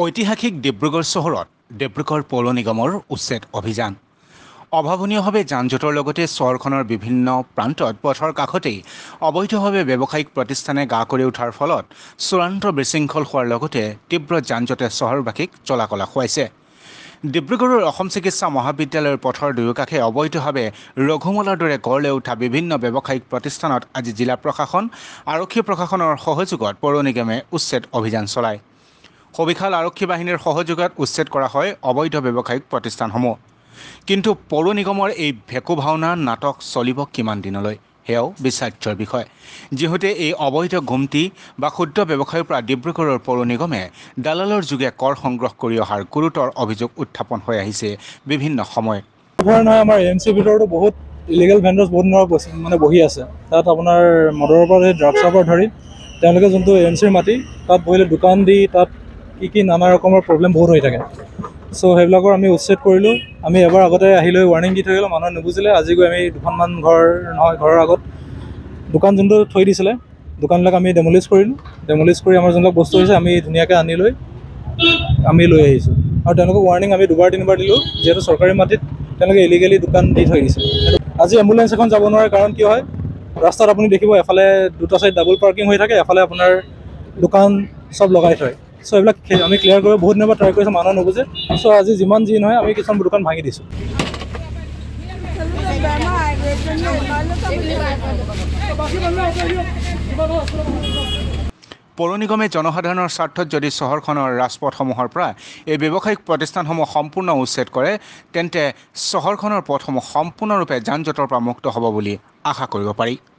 ঐতিহাসিক ডিব্ৰুগড় চহৰত ডিব্ৰুগড় পৌৰ নিগমৰ উচ্ছেদ অভিযান অভাৱনীয়ভাৱে যানজঁটৰ লগতে চহৰখনৰ বিভিন্ন প্ৰান্তত পথৰ কাষতেই অবৈধভাৱে ব্যৱসায়িক প্ৰতিষ্ঠানে গা কৰি উঠাৰ ফলত চূড়ান্ত বিশৃংখল হোৱাৰ লগতে তীব্ৰ যানজঁটে চহৰবাসীক চলাকলা খুৱাইছে ডিব্ৰুগড়ৰ অসম চিকিৎসা মহাবিদ্যালয়ৰ পথৰ দুয়োকাষে অবৈধভাৱে ৰঘুমলাৰ দৰে গঢ় লৈ উঠা বিভিন্ন ব্যৱসায়িক প্ৰতিষ্ঠানত আজি জিলা প্ৰশাসন আৰক্ষী প্ৰশাসনৰ সহযোগত পৌৰ নিগমে উচ্ছেদ অভিযান চলায় সবিশাল আৰক্ষী বাহিনীৰ সহযোগত উচ্ছেদ কৰা হয় অবৈধ ব্যৱসায়িক প্ৰতিষ্ঠানসমূহ কিন্তু পৌৰ নিগমৰ এই ভেকু ভাওনা নাটক চলিব কিমান দিনলৈ সেয়াও বিচাৰ্যৰ বিষয় যিহেতু এই অবৈধ ঘুমটি বা ক্ষুদ্ৰ ব্যৱসায়ৰ পৰা ডিব্ৰুগড়ৰ পৌৰ নিগমে দালালৰ যোগে কৰ সংগ্ৰহ কৰি অহাৰ গুৰুতৰ অভিযোগ উত্থাপন হৈ আহিছে বিভিন্ন সময়ত বহুত ইলিগেল ভেণ্ডাৰ্ছ বহুত দিনৰ মানে বহি আছে তাত আপোনাৰ মদৰৰ পৰা ড্ৰাগছৰ পৰা ধৰি তেওঁলোকে যোনটো এ এম চিৰ মাটি তাত বহিলে দোকান দি তাত কি কি নানা ৰকমৰ প্ৰব্লেম বহুত হৈ থাকে চ' সেইবিলাকৰ আমি উচ্ছেদ কৰিলোঁ আমি এবাৰ আগতে আহি লৈ ৱাৰ্ণিং দি থৈ গ'লোঁ মানুহে নুবুজিলে আজি গৈ আমি দুখনমান ঘৰ নহয় ঘৰৰ আগত দোকান যোনটো থৈ দিছিলে দোকানবিলাক আমি ডেমলিছ কৰিলোঁ ডেমলিছ কৰি আমাৰ যোনবিলাক বস্তু হৈছে আমি ধুনীয়াকৈ আনি লৈ আমি লৈ আহিছোঁ আৰু তেওঁলোকক ৱাৰ্ণিং আমি দুবাৰ তিনিবাৰ দিলোঁ যিহেতু চৰকাৰী মাটিত তেওঁলোকে ইলিগেলি দোকান দি থৈ দিছে আজি এম্বুলেঞ্চ এখন যাব নোৱাৰে কাৰণ কি হয় ৰাস্তাত আপুনি দেখিব এফালে দুটা ছাইড ডাবল পাৰ্কিং হৈ থাকে এফালে আপোনাৰ দোকান চব লগাই থয় চ' এইবিলাক আমি ক্লিয়াৰ কৰিব বহুত দিনৰ ট্ৰাই কৰিছোঁ মানুহ নবুজে চ' আজি যিমান যি নহয় আমি কিছুমান দোকান ভাঙি দিছোঁ পৌৰ নিগমে জনসাধাৰণৰ স্বাৰ্থত যদি চহৰখনৰ ৰাজপথসমূহৰ পৰা এই ব্যৱসায়িক প্ৰতিষ্ঠানসমূহ সম্পূৰ্ণ উচ্ছেদ কৰে তেন্তে চহৰখনৰ পথসমূহ সম্পূৰ্ণৰূপে যান জঁটৰ পৰা মুক্ত হ'ব বুলি আশা কৰিব পাৰি